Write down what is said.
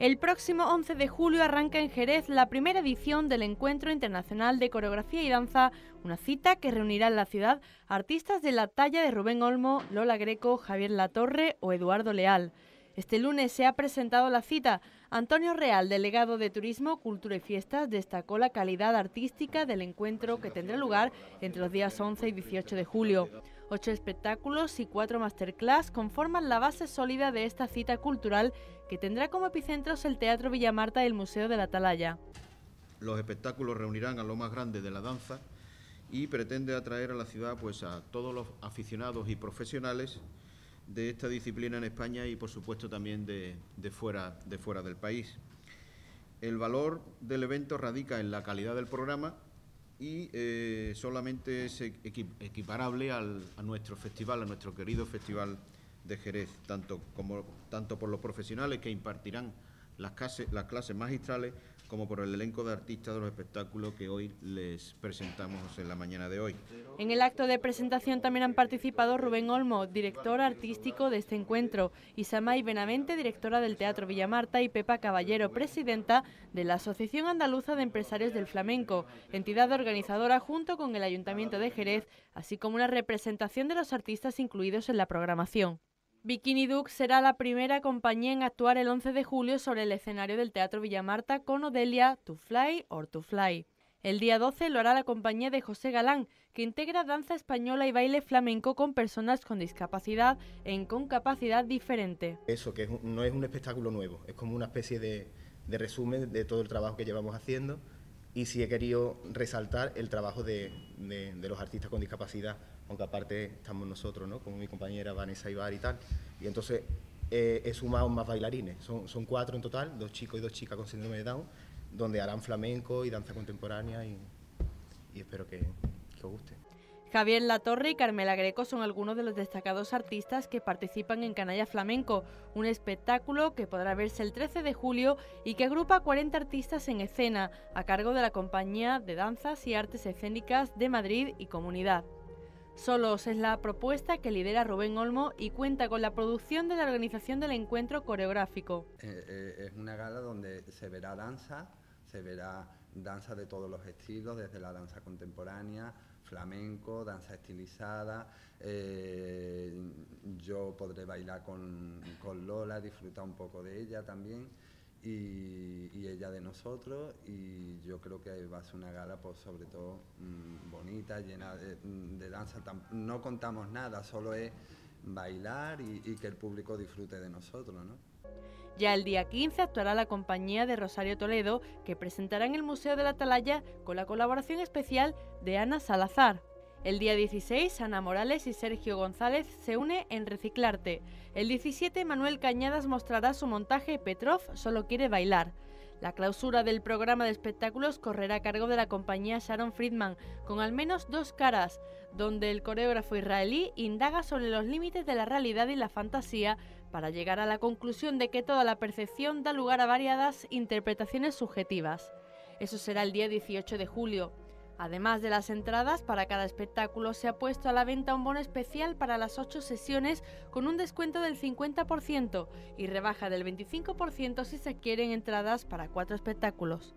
El próximo 11 de julio arranca en Jerez la primera edición del Encuentro Internacional de Coreografía y Danza, una cita que reunirá en la ciudad artistas de la talla de Rubén Olmo, Lola Greco, Javier Latorre o Eduardo Leal. Este lunes se ha presentado la cita. Antonio Real, delegado de Turismo, Cultura y Fiestas, destacó la calidad artística del encuentro que tendrá lugar entre los días 11 y 18 de julio. Ocho espectáculos y cuatro masterclass conforman la base sólida de esta cita cultural que tendrá como epicentros el Teatro Villamarta y el Museo de la Atalaya. Los espectáculos reunirán a lo más grande de la danza y pretende atraer a la ciudad pues, a todos los aficionados y profesionales de esta disciplina en España y, por supuesto, también de, fuera, de fuera del país. El valor del evento radica en la calidad del programa y eh, solamente es equiparable a nuestro festival, a nuestro querido festival de Jerez, tanto, como, tanto por los profesionales que impartirán las las clases magistrales como por el elenco de artistas de los espectáculos que hoy les presentamos en la mañana de hoy. En el acto de presentación también han participado Rubén Olmo, director artístico de este encuentro, Isamay Benavente, directora del Teatro Villamarta y Pepa Caballero, presidenta de la Asociación Andaluza de Empresarios del Flamenco, entidad organizadora junto con el Ayuntamiento de Jerez, así como una representación de los artistas incluidos en la programación. Bikini Duke será la primera compañía en actuar el 11 de julio sobre el escenario del Teatro Villamarta con Odelia, To Fly or To Fly. El día 12 lo hará la compañía de José Galán, que integra danza española y baile flamenco con personas con discapacidad en capacidad diferente. Eso, que no es un espectáculo nuevo, es como una especie de resumen de todo el trabajo que llevamos haciendo y sí he querido resaltar el trabajo de, los artistas con discapacidad, aunque aparte estamos nosotros, ¿no? Como mi compañera Vanessa Ibar y tal. Y entonces eh, he sumado más bailarines, son, son cuatro en total, dos chicos y dos chicas con síndrome de Down, donde harán flamenco y danza contemporánea y, espero que, que os guste. Javier Latorre y Carmela Greco son algunos de los destacados artistas que participan en Canalla Flamenco, un espectáculo que podrá verse el 13 de julio y que agrupa 40 artistas en escena, a cargo de la Compañía de Danzas y Artes Escénicas de Madrid y Comunidad. Solos es la propuesta que lidera Rubén Olmo y cuenta con la producción de la organización del encuentro coreográfico. Eh, eh, es una gala donde se verá danza, se verá danza de todos los estilos, desde la danza contemporánea flamenco, danza estilizada, eh, yo podré bailar con, Lola, disfrutar un poco de ella también y, ella de nosotros y yo creo que va a ser una gala pues sobre todo mm, bonita, llena de danza, no contamos nada, solo es bailar y, que el público disfrute de nosotros, ¿no? Ya el día 15 actuará la compañía de Rosario Toledo, que presentará en el Museo de la Atalaya con la colaboración especial de Ana Salazar. El día 16, Ana Morales y Sergio González se une en Reciclarte. El 17, Manuel Cañadas mostrará su montaje Petrov solo quiere bailar. La clausura del programa de espectáculos correrá a cargo de la compañía Sharon Friedman, con al menos dos caras, donde el coreógrafo israelí indaga sobre los límites de la realidad y la fantasía para llegar a la conclusión de que toda la percepción da lugar a variadas interpretaciones subjetivas. Eso será el día 18 de julio. Además de las entradas, para cada espectáculo se ha puesto a la venta un bono especial para las ocho sesiones con un descuento del 50% y rebaja del 25% si se quieren entradas para cuatro espectáculos.